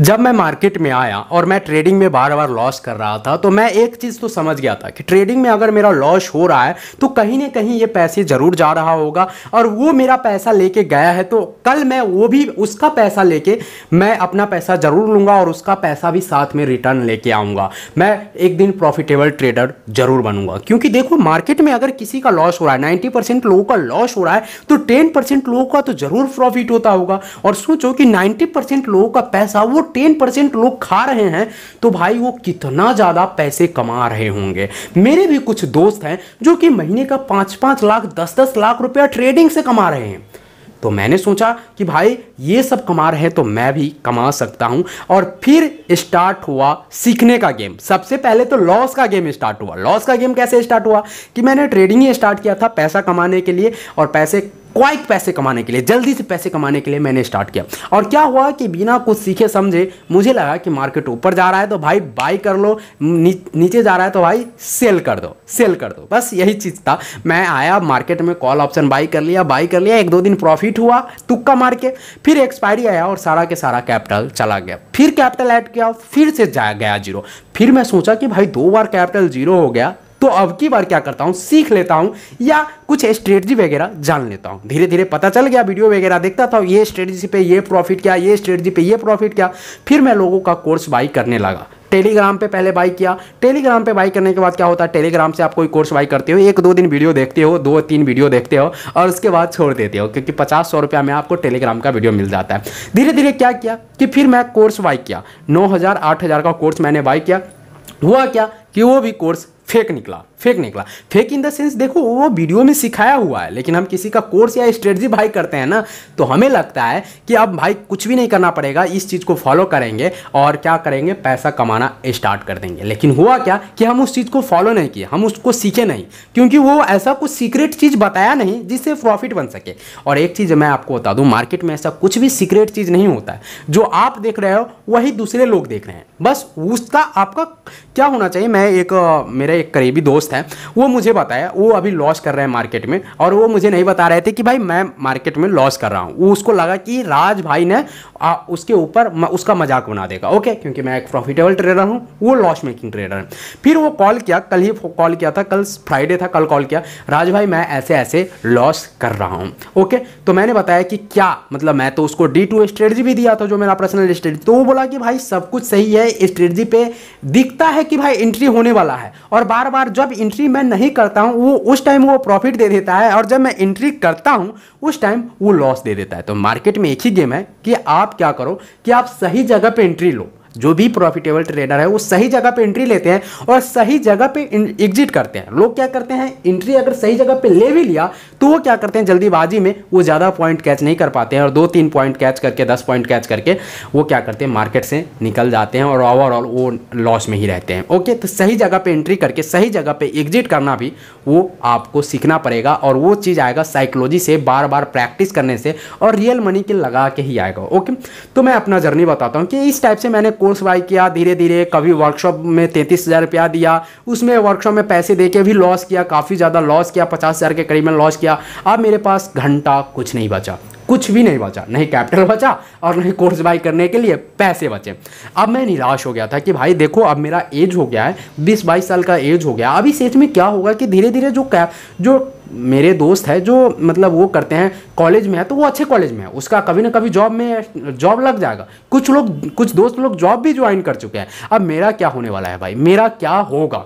जब मैं मार्केट में आया और मैं ट्रेडिंग में बार बार लॉस कर रहा था तो मैं एक चीज़ तो समझ गया था कि ट्रेडिंग में अगर मेरा लॉस हो रहा है तो कहीं ना कहीं ये पैसे ज़रूर जा रहा होगा और वो मेरा पैसा लेके गया है तो कल मैं वो भी उसका पैसा लेके मैं अपना पैसा ज़रूर लूँगा और उसका पैसा भी साथ में रिटर्न लेके आऊँगा मैं एक दिन प्रॉफिटेबल ट्रेडर ज़रूर बनूंगा क्योंकि देखो मार्केट में अगर किसी का लॉस हो रहा है नाइन्टी परसेंट लोगों का लॉस हो रहा है तो टेन परसेंट लोगों का तो ज़रूर प्रॉफिट होता होगा और सोचो कि नाइन्टी परसेंट लोगों का पैसा वो टेन परसेंट लोग खा रहे हैं तो भाई वो कितना ज़्यादा पैसे कमा रहे होंगे मेरे भी कुछ दोस्त हैं जो कि महीने का पांच पांच लाख दस दस लाख रुपया ट्रेडिंग से कमा रहे हैं तो मैंने सोचा कि भाई ये सब कमा रहे हैं तो मैं भी कमा सकता हूं और फिर स्टार्ट हुआ सीखने का गेम सबसे पहले तो लॉस का गेम स्टार्ट हुआ लॉस का गेम कैसे स्टार्ट हुआ कि मैंने ट्रेडिंग ही स्टार्ट किया था पैसा कमाने के लिए और पैसे क्वाइक पैसे कमाने के लिए जल्दी से पैसे कमाने के लिए मैंने स्टार्ट किया और क्या हुआ कि बिना कुछ सीखे समझे मुझे लगा कि मार्केट ऊपर जा रहा है तो भाई बाई कर लो नी, नीचे जा रहा है तो भाई सेल कर दो सेल कर दो बस यही चीज़ था मैं आया मार्केट में कॉल ऑप्शन बाई कर लिया बाई कर लिया एक दो दिन प्रॉफिट हुआ तुक्का मार के फिर एक्सपायरी आया और सारा के सारा कैपिटल चला गया फिर कैपिटल ऐड किया फिर से जा गया जीरो फिर मैं सोचा कि भाई दो बार कैपिटल जीरो हो गया तो अब की बार क्या करता हूँ सीख लेता हूँ या कुछ स्ट्रेटजी वगैरह जान लेता हूँ धीरे धीरे पता चल गया वीडियो वगैरह देखता था ये स्ट्रेटजी पे ये प्रॉफिट क्या ये स्ट्रेटजी पे ये प्रॉफिट क्या फिर मैं लोगों का कोर्स बाई करने लगा टेलीग्राम पे पहले बाई किया टेलीग्राम पे बाई करने के बाद क्या होता है टेलीग्राम से आप कोई कोर्स बाई करते हो एक दो दिन वीडियो देखते हो दो तीन वीडियो देखते हो और उसके बाद छोड़ देते हो क्योंकि पचास सौ रुपया में आपको टेलीग्राम का वीडियो मिल जाता है धीरे धीरे क्या किया कि फिर मैं कोर्स बाई किया नौ हज़ार हज़ार का कोर्स मैंने बाई किया हुआ क्या कि वो भी कोर्स फेक निकला फेक निकला फेक इन द सेंस देखो वो वीडियो में सिखाया हुआ है लेकिन हम किसी का कोर्स या स्ट्रेटजी भाई करते हैं ना तो हमें लगता है कि अब भाई कुछ भी नहीं करना पड़ेगा इस चीज़ को फॉलो करेंगे और क्या करेंगे पैसा कमाना स्टार्ट कर देंगे लेकिन हुआ क्या कि हम उस चीज़ को फॉलो नहीं किए हम उसको सीखे नहीं क्योंकि वो ऐसा कुछ सीक्रेट चीज़ बताया नहीं जिससे प्रॉफिट बन सके और एक चीज़ मैं आपको बता दूँ मार्केट में ऐसा कुछ भी सीक्रेट चीज़ नहीं होता है जो आप देख रहे हो वही दूसरे लोग देख रहे हैं बस उसका आपका क्या होना चाहिए मैं एक मेरा एक करीबी दोस्त है वो मुझे बताया वो अभी लॉस कर रहे हैं मार्केट में और वो मुझे नहीं बता रहे थे कि भाई मैं मार्केट में लॉस कर रहा हूँ वो उसको लगा कि राज भाई ने आ, उसके ऊपर उसका मजाक बना देगा ओके क्योंकि मैं एक प्रॉफिटेबल ट्रेडर हूँ वो लॉस मेकिंग ट्रेडर है फिर वो कॉल किया कल ही कॉल किया था कल फ्राइडे था कल कॉल किया राज भाई मैं ऐसे ऐसे लॉस कर रहा हूँ ओके तो मैंने बताया कि क्या मतलब मैं तो उसको डी टू स्ट्रेटजी भी दिया था जो मेरा पर्सनल स्ट्रेटजी तो वो बोला कि भाई सब कुछ सही है स्ट्रेटजी पे दिखता है कि भाई एंट्री होने वाला है और और बार बार जब एंट्री मैं नहीं करता हूँ वो उस टाइम वो प्रॉफिट दे देता है और जब मैं एंट्री करता हूँ उस टाइम वो लॉस दे देता है तो मार्केट में एक ही गेम है कि आप क्या करो कि आप सही जगह पर एंट्री लो जो भी प्रॉफिटेबल ट्रेडर है वो सही जगह पे एंट्री लेते हैं और सही जगह पे एग्जिट करते हैं लोग क्या करते हैं एंट्री अगर सही जगह पे ले भी लिया तो वो क्या करते हैं जल्दीबाजी में वो ज़्यादा पॉइंट कैच नहीं कर पाते हैं और दो तीन पॉइंट कैच करके दस पॉइंट कैच करके वो क्या करते हैं मार्केट से निकल जाते हैं और ओवरऑल वो लॉस में ही रहते हैं ओके तो सही जगह पर एंट्री करके सही जगह पर एग्जिट करना भी वो आपको सीखना पड़ेगा और वो चीज़ आएगा साइकोलॉजी से बार बार प्रैक्टिस करने से और रियल मनी के लगा के ही आएगा ओके तो मैं अपना जर्नी बताता हूँ कि इस टाइप से मैंने कोर्स बाई किया धीरे धीरे कभी वर्कशॉप में तैंतीस हज़ार रुपया दिया उसमें वर्कशॉप में पैसे दे के भी लॉस किया काफ़ी ज़्यादा लॉस किया पचास हज़ार के में लॉस किया अब मेरे पास घंटा कुछ नहीं बचा कुछ भी नहीं बचा नहीं कैपिटल बचा और नहीं कोर्स बाई करने के लिए पैसे बचे अब मैं निराश हो गया था कि भाई देखो अब मेरा एज हो गया है बीस बाईस साल का एज हो गया अब इस एज में क्या होगा कि धीरे धीरे जो कै जो मेरे दोस्त है जो मतलब वो करते हैं कॉलेज में है तो वो अच्छे कॉलेज में है उसका कभी ना कभी जॉब में जॉब लग जाएगा कुछ लोग कुछ दोस्त लोग जॉब भी ज्वाइन कर चुके हैं अब मेरा क्या होने वाला है भाई मेरा क्या होगा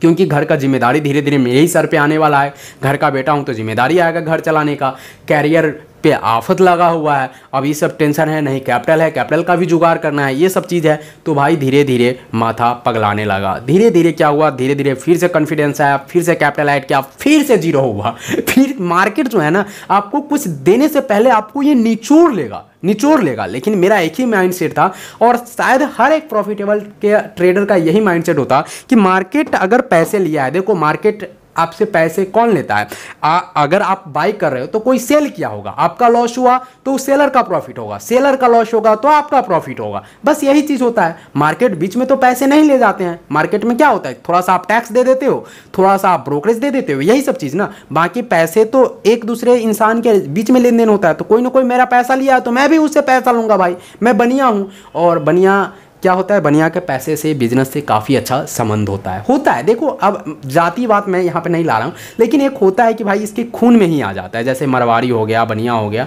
क्योंकि घर का जिम्मेदारी धीरे धीरे मेरे ही सर पे आने वाला है घर का बेटा हूँ तो जिम्मेदारी आएगा घर चलाने का कैरियर पे आफत लगा हुआ है अब ये सब टेंशन है नहीं कैपिटल है कैपिटल का भी जुगाड़ करना है ये सब चीज़ है तो भाई धीरे धीरे माथा पगलाने लगा धीरे धीरे क्या हुआ धीरे धीरे फिर से कॉन्फिडेंस आया फिर से कैपिटल ऐड किया फिर से जीरो हुआ फिर मार्केट जो है ना आपको कुछ देने से पहले आपको ये निचोड़ लेगा निचोड़ लेगा लेकिन मेरा एक ही माइंडसेट था और शायद हर एक प्रॉफिटेबल के ट्रेडर का यही माइंडसेट होता कि मार्केट अगर पैसे लिया है देखो मार्केट आपसे पैसे कौन लेता है आ, अगर आप बाई कर रहे हो तो कोई सेल किया होगा आपका लॉस हुआ तो उस सेलर का प्रॉफिट होगा सेलर का लॉस होगा तो आपका प्रॉफिट होगा बस यही चीज़ होता है मार्केट बीच में तो पैसे नहीं ले जाते हैं मार्केट में क्या होता है थोड़ा सा आप टैक्स दे देते हो थोड़ा सा आप ब्रोकरेज दे देते हो यही सब चीज़ ना बाकी पैसे तो एक दूसरे इंसान के बीच में लेन देन होता है तो कोई ना कोई मेरा पैसा लिया तो मैं भी उससे पैसा लूंगा भाई मैं बनिया हूँ और बनिया क्या होता है बनिया के पैसे से बिजनेस से काफ़ी अच्छा संबंध होता है होता है देखो अब जातिवाद मैं यहाँ पे नहीं ला रहा हूँ लेकिन एक होता है कि भाई इसके खून में ही आ जाता है जैसे मरवाड़ी हो गया बनिया हो गया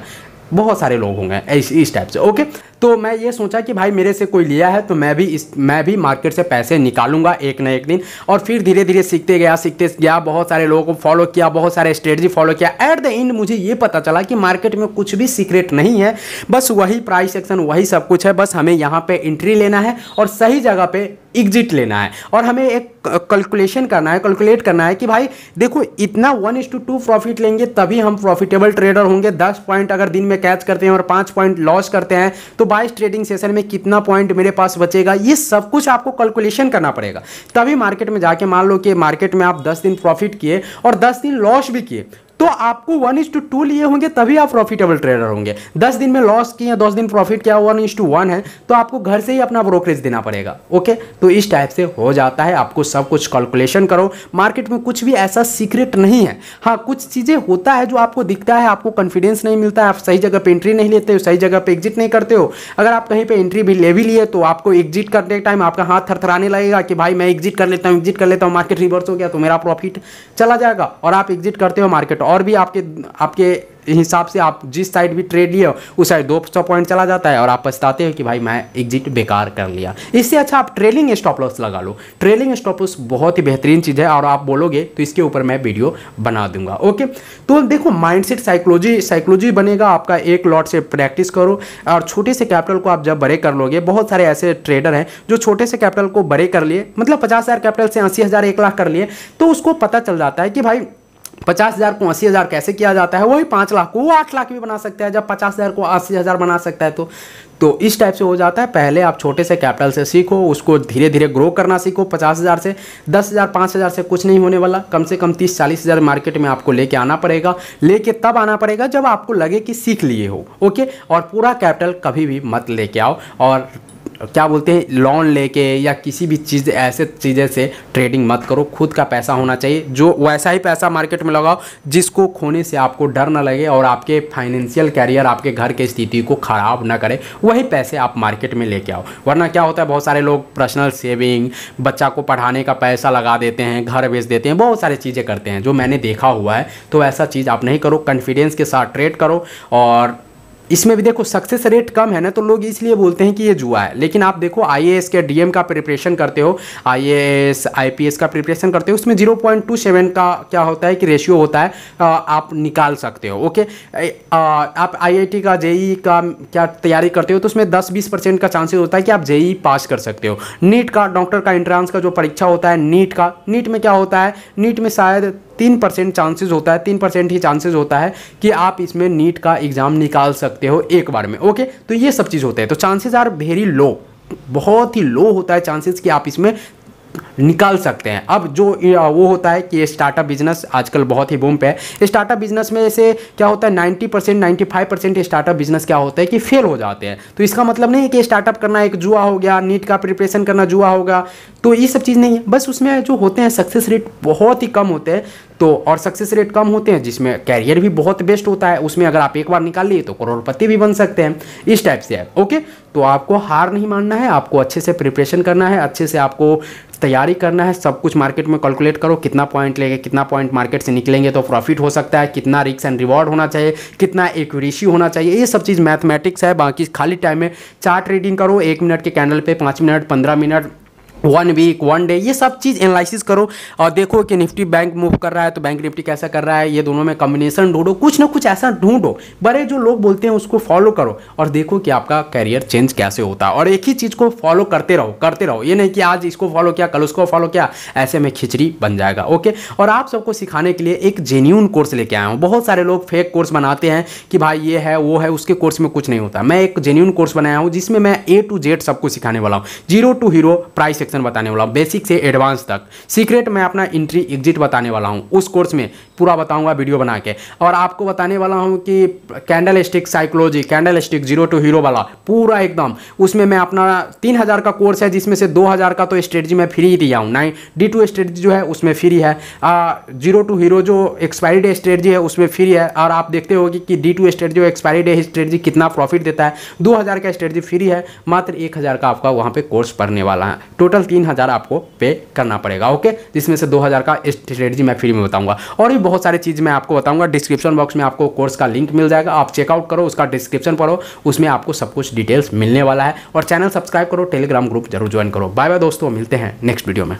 बहुत सारे लोग होंगे इस इस टाइप से ओके तो मैं ये सोचा कि भाई मेरे से कोई लिया है तो मैं भी इस मैं भी मार्केट से पैसे निकालूंगा एक ना एक दिन और फिर धीरे धीरे सीखते गया सीखते गया बहुत सारे लोगों को फॉलो किया बहुत सारे स्ट्रेटजी फॉलो किया एट द एंड मुझे ये पता चला कि मार्केट में कुछ भी सीक्रेट नहीं है बस वही प्राइस एक्शन वही सब कुछ है बस हमें यहाँ पर एंट्री लेना है और सही जगह पर एग्जिट लेना है और हमें एक कैलकुलेशन करना है कैलकुलेट करना है कि भाई देखो इतना one is to to profit लेंगे तभी हम प्रॉफिटेबल ट्रेडर होंगे दस पॉइंट अगर दिन में कैच करते हैं और पाँच पॉइंट लॉस करते हैं तो बाईस ट्रेडिंग सेशन में कितना पॉइंट मेरे पास बचेगा ये सब कुछ आपको कैलकुलेशन करना पड़ेगा तभी मार्केट में जाके मान लो कि मार्केट में आप दस दिन प्रॉफिट किए और दस दिन लॉस भी किए तो आपको वन इज टू टू लिए होंगे तभी आप प्रॉफिटेबल ट्रेडर होंगे दस दिन में लॉस किए दस दिन प्रॉफिट किया वन इज टू वन है तो आपको घर से ही अपना ब्रोकरेज देना पड़ेगा ओके तो इस टाइप से हो जाता है आपको सब कुछ कैलकुलेशन करो मार्केट में कुछ भी ऐसा सीक्रेट नहीं है हाँ कुछ चीज़ें होता है जो आपको दिखता है आपको कॉन्फिडेंस नहीं मिलता है आप सही जगह पर एंट्री नहीं लेते हो सही जगह पर एग्जिट नहीं करते हो अगर आप कहीं पर एंट्री भी ले भी लिए तो आपको एग्जिट करने के टाइम आपका हाथ थरथराने लगेगा कि भाई मैं एग्जिट कर लेता हूँ एग्जिट कर लेता हूँ मार्केट रिवर्स हो गया तो मेरा प्रॉफिट चला जाएगा और आप एग्जिट करते हो मार्केट और भी आपके आपके हिसाब से आप जिस साइड भी ट्रेड लिए हो उस साइड दो सौ पॉइंट चला जाता है और आप पछताते हो कि भाई मैं एग्जिट बेकार कर लिया इससे अच्छा आप ट्रेलिंग स्टॉप लॉस लगा लो ट्रेलिंग स्टॉप लॉस बहुत ही बेहतरीन चीज़ है और आप बोलोगे तो इसके ऊपर मैं वीडियो बना दूंगा ओके तो देखो सेट साइकोलॉजी साइकोलॉजी बनेगा आपका एक लॉट से प्रैक्टिस करो और छोटे से कैपिटल को आप जब बड़े कर लोगे बहुत सारे ऐसे ट्रेडर हैं जो छोटे से कैपिटल को बड़े कर लिए मतलब पचास कैपिटल से अस्सी हज़ार एक लाख कर लिए तो उसको पता चल जाता है कि भाई पचास हज़ार को अस्सी हज़ार कैसे किया जाता है वही पाँच लाख को वो आठ लाख भी बना सकता है जब पचास हज़ार को अस्सी हज़ार बना सकता है तो तो इस टाइप से हो जाता है पहले आप छोटे से कैपिटल से सीखो उसको धीरे धीरे ग्रो करना सीखो पचास हज़ार से दस हज़ार पाँच हज़ार से कुछ नहीं होने वाला कम से कम तीस चालीस हज़ार मार्केट में आपको लेके आना पड़ेगा लेके तब आना पड़ेगा जब आपको लगे कि सीख लिए हो ओके और पूरा कैपिटल कभी भी मत लेके आओ और क्या बोलते हैं लोन लेके या किसी भी चीज़ ऐसे चीज़ें से ट्रेडिंग मत करो खुद का पैसा होना चाहिए जो वैसा ही पैसा मार्केट में लगाओ जिसको खोने से आपको डर ना लगे और आपके फाइनेंशियल कैरियर आपके घर के स्थिति को ख़राब ना करे वही पैसे आप मार्केट में लेके आओ वरना क्या होता है बहुत सारे लोग पर्सनल सेविंग बच्चा को पढ़ाने का पैसा लगा देते हैं घर बेच देते हैं बहुत सारी चीज़ें करते हैं जो मैंने देखा हुआ है तो ऐसा चीज़ आप नहीं करो कॉन्फिडेंस के साथ ट्रेड करो और इसमें भी देखो सक्सेस रेट कम है ना तो लोग इसलिए बोलते हैं कि ये जुआ है लेकिन आप देखो आई के डी का प्रिपरेशन करते हो आई ए का प्रिपरेशन करते हो उसमें जीरो पॉइंट टू सेवन का क्या होता है कि रेशियो होता है आप निकाल सकते हो ओके आप आई का जेई e e का क्या तैयारी करते हो तो उसमें दस बीस परसेंट का चांसेज होता है कि आप जेई पास e कर सकते हो नीट का डॉक्टर का एंट्रांस का जो परीक्षा होता है नीट का नीट में क्या होता है नीट में शायद तीन परसेंट चांसेज होता है तीन परसेंट ही चांसेज होता है कि आप इसमें नीट का एग्ज़ाम निकाल सकते हो एक बार में ओके तो ये सब चीज़ होते हैं तो चांसेज आर वेरी लो बहुत ही लो होता है चांसेस कि आप इसमें निकाल सकते हैं अब जो वो होता है कि स्टार्टअप बिजनेस आजकल बहुत ही बूम पे है स्टार्टअप बिजनेस में ऐसे क्या होता है 90 percent ninety five percent startup business क्या होता है कि फेल हो जाते हैं तो इसका मतलब नहीं है कि स्टार्टअप करना एक जुआ हो गया नीट का प्रिपरेशन करना जुआ होगा तो ये सब चीज़ नहीं है बस उसमें जो होते हैं सक्सेस रेट बहुत ही कम होते हैं तो और सक्सेस रेट कम होते हैं जिसमें कैरियर भी बहुत बेस्ट होता है उसमें अगर आप एक बार निकाल लिए तो करोड़पति भी बन सकते हैं इस टाइप से है ओके तो आपको हार नहीं मानना है आपको अच्छे से प्रिपरेशन करना है अच्छे से आपको तैयारी करना है सब कुछ मार्केट में कैलकुलेट करो कितना पॉइंट लेंगे कितना पॉइंट मार्केट से निकलेंगे तो प्रॉफिट हो सकता है कितना रिक्स एंड रिवॉर्ड होना चाहिए कितना एक्यूरेसी होना चाहिए ये सब चीज़ मैथमेटिक्स है बाकी खाली टाइम में चार्ट रीडिंग करो एक मिनट के कैंडल पे पाँच मिनट पंद्रह minute one week one day ये सब चीज़ एनालिसिस करो और देखो कि निफ्टी बैंक मूव कर रहा है तो बैंक निफ्टी कैसा कर रहा है ये दोनों में कॉम्बिनेशन ढूंढो कुछ ना कुछ ऐसा ढूंढो बड़े जो लोग बोलते हैं उसको फॉलो करो और देखो कि आपका करियर चेंज कैसे होता है और एक ही चीज़ को फॉलो करते रहो करते रहो ये नहीं कि आज इसको फॉलो किया कल उसको फॉलो किया ऐसे में खिचड़ी बन जाएगा ओके और आप सबको सिखाने के लिए एक जेन्यून कोर्स लेके आया हूँ बहुत सारे लोग फेक कोर्स बनाते हैं कि भाई ये है वो है उसके कोर्स में कुछ नहीं होता मैं एक जेन्यून कोर्स बनाया हूँ जिसमें मैं ए टू जेड सबको सिखाने वाला हूँ zero to hero price section बताने वाला हूँ बेसिक से एडवांस तक सीक्रेट मैं अपना इंट्री एग्जिट बताने वाला हूँ उस कोर्स में पूरा बताऊँगा वीडियो बना के और आपको बताने वाला हूँ कि candlestick psychology candlestick zero to hero वाला पूरा एकदम उसमें मैं अपना तीन का कोर्स है जिसमें से दो का तो स्ट्रेटजी मैं फ्री दिया हूँ नाइन डी टू जो है उसमें फ्री है जीरो टू हीरो जो एक्सपायरी डे स्ट्रेटजी है उसमें फ्री है और आप देखते हो कि D two strategy expiry day strategy कितना प्रॉफिट देता है दो का स्ट्रेटजी फ्री है मात्र एक हज़ार का आपका वहां पे कोर्स पढ़ने वाला है टोटल टोटल तीन हज़ार आपको पे करना पड़ेगा ओके जिसमें से दो हज़ार का स्ट्रेटजी मैं फ्री में बताऊँगा और भी बहुत सारी चीज़ मैं आपको बताऊंगा डिस्क्रिप्शन बॉक्स में आपको कोर्स का लिंक मिल जाएगा आप चेकआउट करो उसका डिस्क्रिप्शन पढ़ो उसमें आपको सब कुछ डिटेल्स मिलने वाला है और चैनल सब्सक्राइब करो टेलीग्राम ग्रुप जरूर ज्वाइन करो बाय बाय दोस्तों मिलते हैं नेक्स्ट वीडियो में